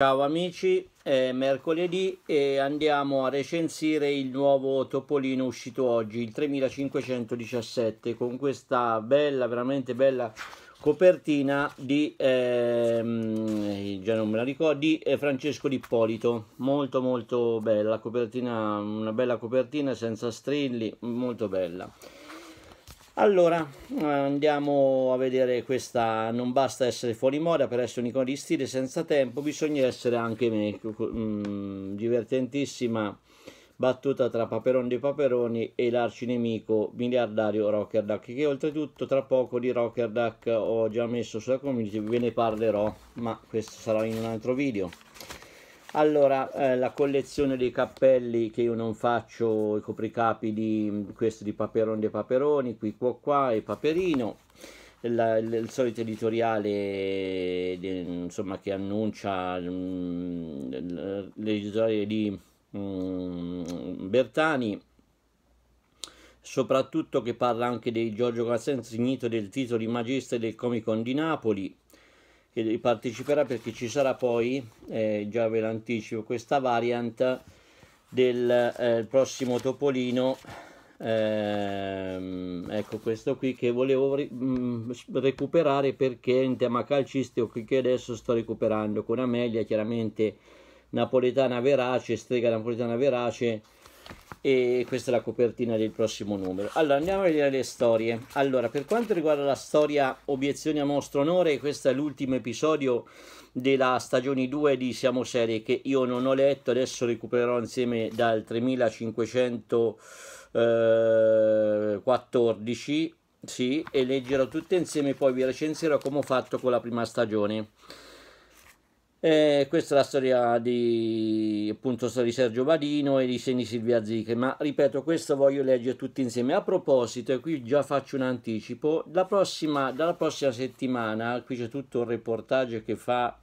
Ciao amici, è mercoledì e andiamo a recensire il nuovo Topolino uscito oggi, il 3517, con questa bella, veramente bella copertina di, ehm, già non me la ricordo, di eh, Francesco D'Ippolito. Molto molto bella, copertina, una bella copertina senza strilli, molto bella. Allora, eh, andiamo a vedere questa, non basta essere fuori moda per essere un'icona di stile senza tempo, bisogna essere anche me, mm, divertentissima battuta tra Paperon dei Paperoni e l'arcinemico miliardario Rocker Duck, che oltretutto tra poco di Rocker Duck ho già messo sulla community, ve ne parlerò, ma questo sarà in un altro video. Allora, eh, la collezione dei cappelli che io non faccio, i copricapi di questo di Paperon dei Paperoni, qui qua qua e Paperino, la, il, il, solito editoriale de, insomma, che annuncia mh, mm, l'editoriale di mh, mm, Bertani, soprattutto che parla anche di Giorgio Cassenza, signito del titolo di Magistre del Comic Con di Napoli, che parteciperà perché ci sarà poi, eh, già ve l'anticipo, questa variant del eh, prossimo topolino ehm, ecco questo qui che volevo mh, mm, recuperare perché in tema calcistico che adesso sto recuperando con Amelia chiaramente napoletana verace strega napoletana verace e questa è la copertina del prossimo numero. Allora, andiamo a vedere le storie. Allora, per quanto riguarda la storia Obiezioni a Mostro onore, questo è l'ultimo episodio della stagione 2 di Siamo Serie che io non ho letto, adesso recupererò insieme dal 3514, eh, sì, e leggerò tutte insieme poi vi recensirò come ho fatto con la prima stagione. E questa è la storia di, appunto, di Sergio Vadino e di Seni Silvia Ziche, ma ripeto, questo voglio leggere tutti insieme. A proposito, e qui già faccio un anticipo, la prossima, dalla prossima settimana, qui c'è tutto il reportage che fa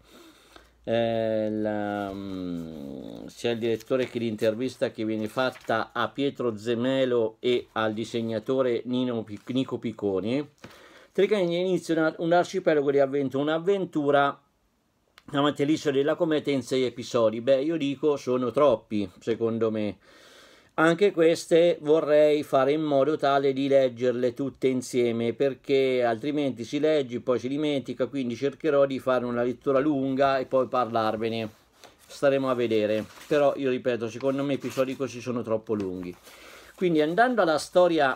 eh, la, mm, sia il direttore che l'intervista che viene fatta a Pietro Zemelo e al disegnatore Nino, Nico Picconi. Tricani inizia un arcipelago di avventura, un'avventura davanti all'isola della cometa in sei episodi. Beh, io dico sono troppi, secondo me. Anche queste vorrei fare in modo tale di leggerle tutte insieme perché altrimenti si legge, e poi si dimentica, quindi cercherò di fare una lettura lunga e poi parlarvene. Staremo a vedere, però io ripeto, secondo me episodi così sono troppo lunghi. Quindi andando alla storia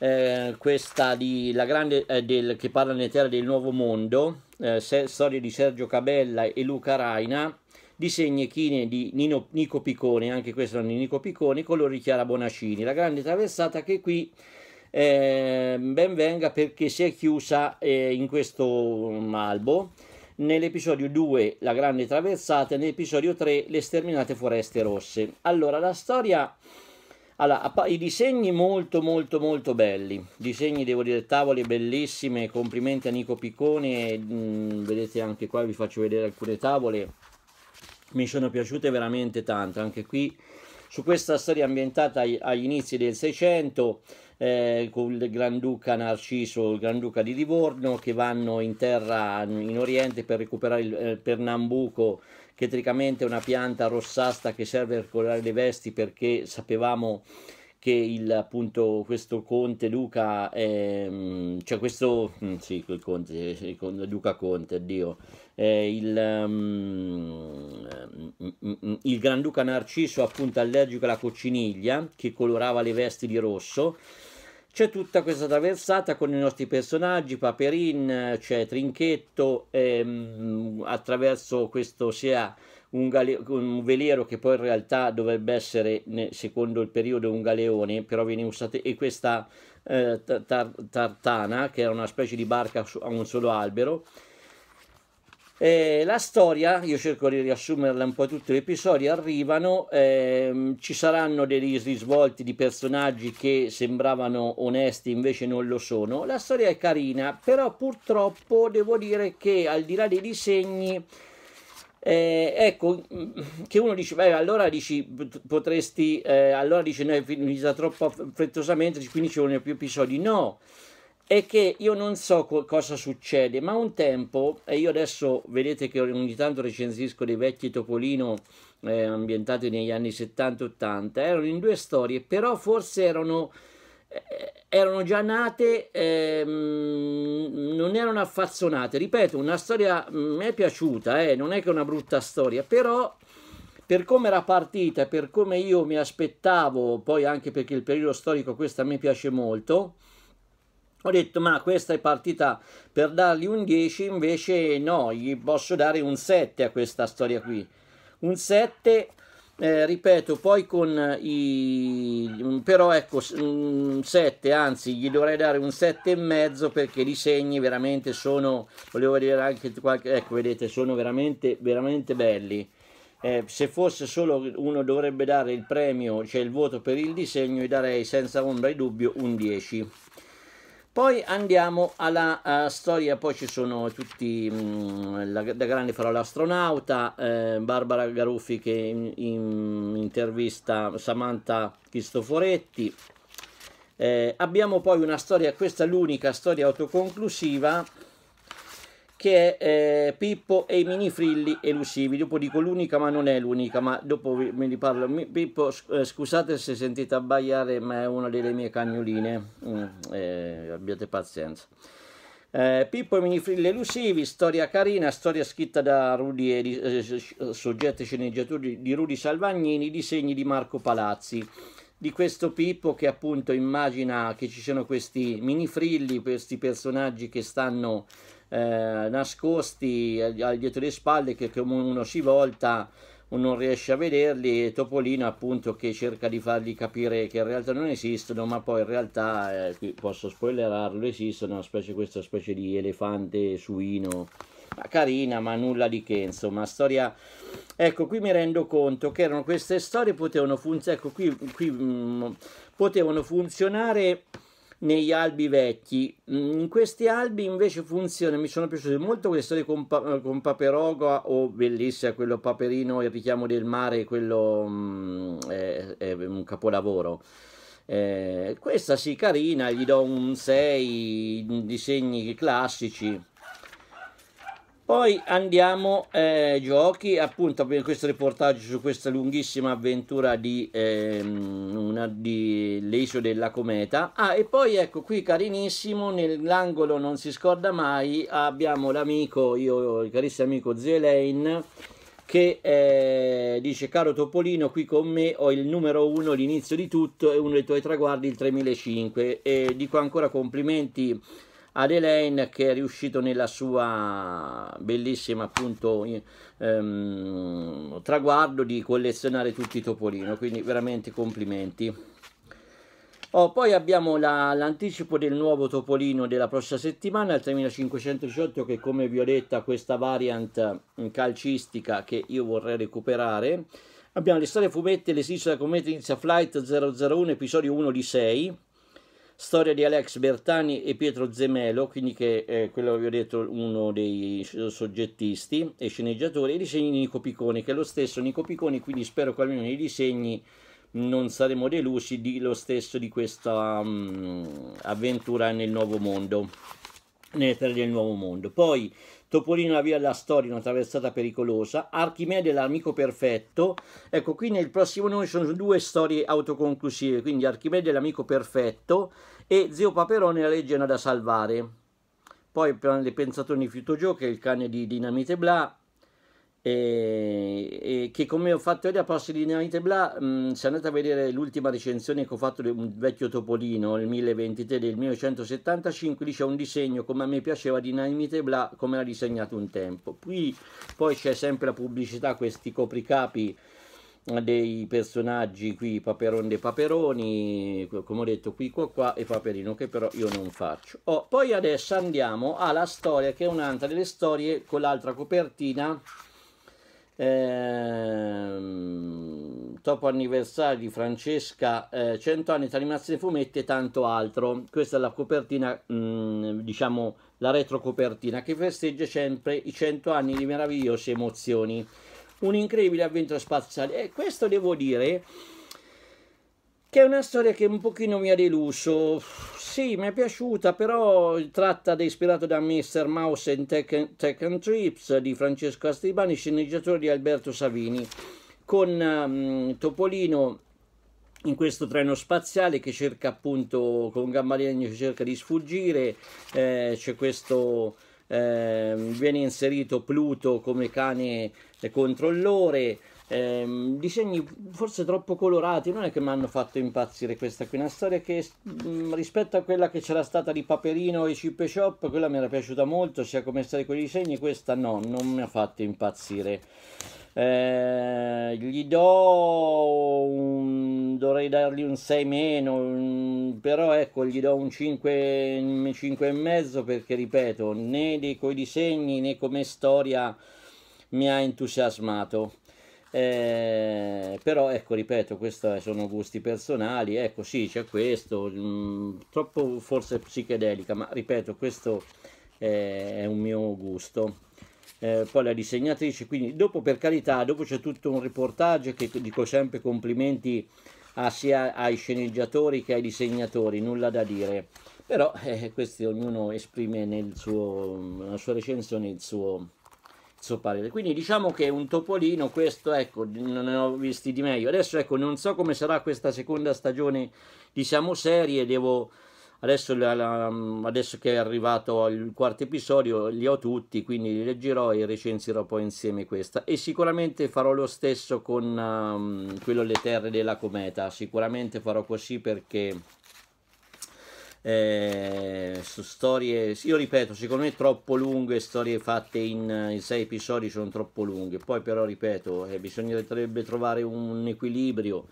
eh, questa di La Grande eh, del, che parla nelle terre del Nuovo Mondo, eh, se, di Sergio Cabella e Luca Raina, disegni chine di Nino, Nico Piccone, anche questo è di Nico Piccone, colori Chiara Bonacini. La grande traversata che qui eh, ben venga perché si è chiusa eh, in questo um, albo. Nell'episodio 2 la grande traversata, nell'episodio 3 le sterminate foreste rosse. Allora la storia allora, i disegni molto molto molto belli, disegni devo dire tavole bellissime, complimenti a Nico Piccone, mm, vedete anche qua vi faccio vedere alcune tavole, mi sono piaciute veramente tanto, anche qui su questa storia ambientata agli inizi del 600 eh, con il Granduca Narciso, il Granduca di Livorno che vanno in terra in Oriente per recuperare il, eh, per Nambuco chetricamente una pianta rossastra che serve per colorare le vesti perché sapevamo che il, appunto questo conte Luca, eh, cioè questo, mm, sì, quel conte, Luca Conte, Dio, eh, il, um, il Granduca Narciso appunto allergico alla cocciniglia che colorava le vesti di rosso c'è tutta questa traversata con i nostri personaggi, Paperin, c'è Trinchetto, ehm, attraverso questo sia un, gale- un, veliero che poi in realtà dovrebbe essere, secondo il periodo, un galeone, però viene usato e questa eh, tar- tartana, che era una specie di barca a un solo albero, eh, la storia, io cerco di riassumerla un po' tutti gli episodi, arrivano, ehm, ci saranno dei risvolti di personaggi che sembravano onesti invece non lo sono. La storia è carina, però purtroppo devo dire che al di là dei disegni, eh, ecco, che uno dice, beh, allora dici, potresti, eh, allora dice, no, è finita troppo frettosamente, quindi ci vogliono più episodi. No! è che io non so co- cosa succede, ma un tempo, e io adesso vedete che ogni tanto recensisco dei vecchi Topolino eh, ambientati negli anni 70-80, erano in due storie, però forse erano, eh, erano già nate, eh, non erano affazzonate. Ripeto, una storia mm, mi è piaciuta, eh, non è che è una brutta storia, però per come era partita, per come io mi aspettavo, poi anche perché il periodo storico questo a me piace molto, ho detto ma questa è partita per dargli un 10 invece no gli posso dare un 7 a questa storia qui un 7 eh, ripeto poi con i però ecco un 7 anzi gli dovrei dare un 7 e mezzo perché i disegni veramente sono volevo vedere anche qualche ecco vedete sono veramente veramente belli eh, se fosse solo uno dovrebbe dare il premio cioè il voto per il disegno gli darei senza ombra di dubbio un 10 poi andiamo alla uh, storia, poi ci sono tutti, mh, mm, la, da grande farò l'astronauta, eh, Barbara Garuffi che in, in, intervista Samantha Cristoforetti. Eh, abbiamo poi una storia, questa è l'unica storia autoconclusiva che è eh, Pippo e i mini frilli elusivi. Dopo dico l'unica, ma non è l'unica, ma dopo vi, me li parlo. Mi, Pippo, eh, scusate se sentite abbaiare, ma è una delle mie cagnoline. Mm, eh, abbiate pazienza. Eh, Pippo e i mini frilli elusivi, storia carina, storia scritta da Rudy e di, eh, soggetto e sceneggiatori di Rudy Salvagnini, disegni di Marco Palazzi di questo Pippo che appunto immagina che ci siano questi mini frilli, questi personaggi che stanno eh, nascosti dietro le spalle che come uno si volta non riesce a vederli e Topolino appunto che cerca di fargli capire che in realtà non esistono ma poi in realtà eh, posso spoilerarlo esistono una specie, questa specie di elefante suino ma carina ma nulla di che insomma storia ecco qui mi rendo conto che erano queste storie potevano funzionare ecco qui, qui mh, mm, potevano funzionare negli albi vecchi. Mm, in questi albi invece funziona, mi sono piaciute molto quelle storie con, pa- con Paperoga o oh, bellissima quello Paperino il richiamo del mare, quello mm, è, è un capolavoro. Eh, questa sì carina, gli do un 6, disegni classici poi andiamo eh, giochi, appunto per questo reportaggio su questa lunghissima avventura di, ehm, di Le della cometa. Ah, e poi ecco qui carinissimo, nell'angolo non si scorda mai, abbiamo l'amico, io, il carissimo amico Zelain, che eh, dice caro Topolino qui con me ho il numero uno l'inizio di tutto e uno dei tuoi traguardi il 3005 e dico ancora complimenti ad Elaine che è riuscito nella sua bellissima appunto ehm, traguardo di collezionare tutti i topolino, quindi veramente complimenti. Oh, poi abbiamo l'anticipo del nuovo Topolino della prossima settimana, il 3518, che come vi ho detto ha questa variant calcistica che io vorrei recuperare. Abbiamo le storie fumette, l'esistenza della da commedia inizia Flight 001, episodio 1 di 6. Storia di Alex Bertani e Pietro Zemelo, quindi che è quello che vi ho detto uno dei soggettisti e sceneggiatori, e disegni di Nico Picconi, che è lo stesso Nico Picconi, quindi spero che almeno nei disegni non saremo delusi di lo stesso di questa um, avventura nel nuovo mondo nelle terre del nuovo mondo poi Topolino la via della storia una traversata pericolosa Archimede l'amico perfetto ecco qui nel prossimo nome sono due storie autoconclusive quindi Archimede l'amico perfetto e Zio Paperone la leggenda da salvare. Poi le pensatori Fiuto Joe, che è il cane di Dinamite Bla, e, e, che come ho fatto io a Passi di Dinamite Bla, mh, se andate a vedere l'ultima recensione che ho fatto di un vecchio topolino, il 1023 del 1975, lì c'è un disegno come a me piaceva Dinamite Bla, come l'ha disegnato un tempo. Qui poi c'è sempre la pubblicità, questi copricapi dei personaggi qui Paperon dei Paperoni, come ho detto qui qua qua e Paperino che però io non faccio. Oh, poi adesso andiamo alla storia che è un'altra delle storie con l'altra copertina ehm, Topo anniversario di Francesca, eh, 100 anni tra animazione fumette e tanto altro. Questa è la copertina, mh, mm, diciamo la retrocopertina che festeggia sempre i 100 anni di meravigliose emozioni un un'incredibile avventura spaziale. E questo devo dire che è una storia che un pochino mi ha deluso. Sì, mi è piaciuta, però tratta da ispirato da Mr. Mouse and Tech, and Trips di Francesco Astribani, sceneggiatore di Alberto Savini, con um, Topolino in questo treno spaziale che cerca appunto con Gambalegno cerca di sfuggire, eh, c'è questo ehm, viene inserito Pluto come cane controllore, ehm, disegni forse troppo colorati, non è che mi hanno fatto impazzire questa qui, una storia che mm, rispetto a quella che c'era stata di Paperino e Chip Shop, quella mi era piaciuta molto, sia come storia con i disegni, questa no, non mi ha fatto impazzire. Eh, gli do un, dovrei dargli un 6 meno, un, però ecco, gli do un 5, 5 e mezzo perché ripeto, né dei coi disegni né come storia mi ha entusiasmato. Eh, però ecco, ripeto, questi sono gusti personali. Ecco, sì, c'è questo, mh, mm, troppo forse psichedelica, ma ripeto, questo è, è un mio gusto eh, poi la disegnatrice, quindi dopo per carità, dopo c'è tutto un reportage che dico sempre complimenti a, sia ai sceneggiatori che ai disegnatori, nulla da dire, però eh, questo ognuno esprime nel suo, nella sua recensione il suo, il suo, parere. Quindi diciamo che un topolino, questo ecco, non ne ho visti di meglio. Adesso ecco, non so come sarà questa seconda stagione di Siamo Serie, devo Adesso, la, la, mm, adesso che è arrivato il quarto episodio, li ho tutti, quindi li leggerò e recensirò poi insieme questa. E sicuramente farò lo stesso con um, quello Le Terre della Cometa. Sicuramente farò così perché. Eh, su storie, io ripeto, secondo me troppo lunghe, storie fatte in, in sei episodi sono troppo lunghe, poi però ripeto, eh, bisognerebbe trovare un equilibrio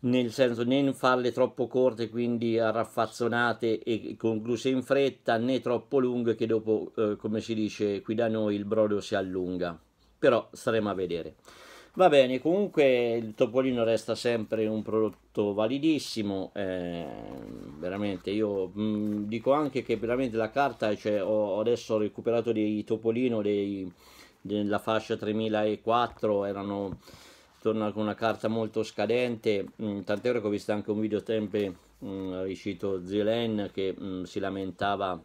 nel senso né farle troppo corte, quindi raffazzonate e concluse in fretta, né troppo lunghe che dopo, eh, come si dice qui da noi, il brodo si allunga. Però staremo a vedere. Va bene, comunque il Topolino resta sempre un prodotto validissimo, eh, veramente io mh, mm, dico anche che veramente la carta, cioè, ho, adesso ho recuperato dei Topolino dei, della fascia 3004, erano torna con una carta molto scadente, mm, tant'è vero che ho visto anche un video tempe mm, uscito Zelen che mh, mm, si lamentava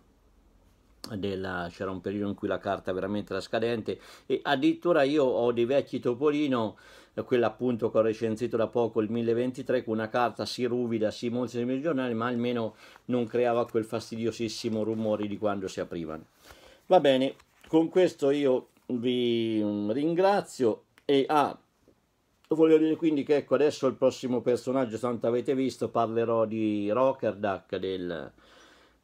della, c'era un periodo in cui la carta veramente era scadente e addirittura io ho dei vecchi Topolino eh, quella appunto che ho recensito da poco il 1023 con una carta si ruvida si molto nei meridionali ma almeno non creava quel fastidiosissimo rumore di quando si aprivano va bene con questo io vi ringrazio e a ah, Voglio dire quindi che ecco adesso il prossimo personaggio, tanto avete visto, parlerò di Rokerdak, del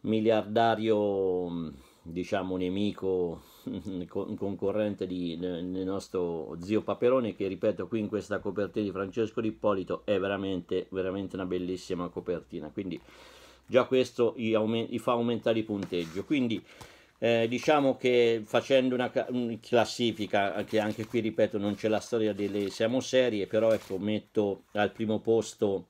miliardario, mm, diciamo, nemico mm, concorrente di, del nostro zio Paperone che ripeto qui in questa copertina di Francesco D'Ippolito è veramente, veramente una bellissima copertina quindi già questo gli, aument- gli fa aumentare i punteggio quindi eh, diciamo che facendo una, una classifica, che anche qui ripeto non c'è la storia delle siamo serie, però ecco metto al primo posto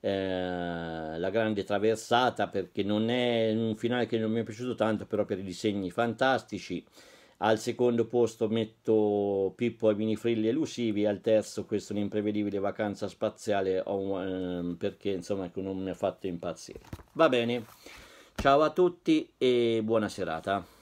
eh, la grande traversata perché non è un finale che non mi è piaciuto tanto, però per i disegni fantastici. Al secondo posto metto Pippo ai minifrilli elusivi, al terzo questo l'imprevedibile vacanza spaziale ehm, perché insomma ecco, non mi ha fatto impazzire. Va bene. Ciao a tutti e buona serata.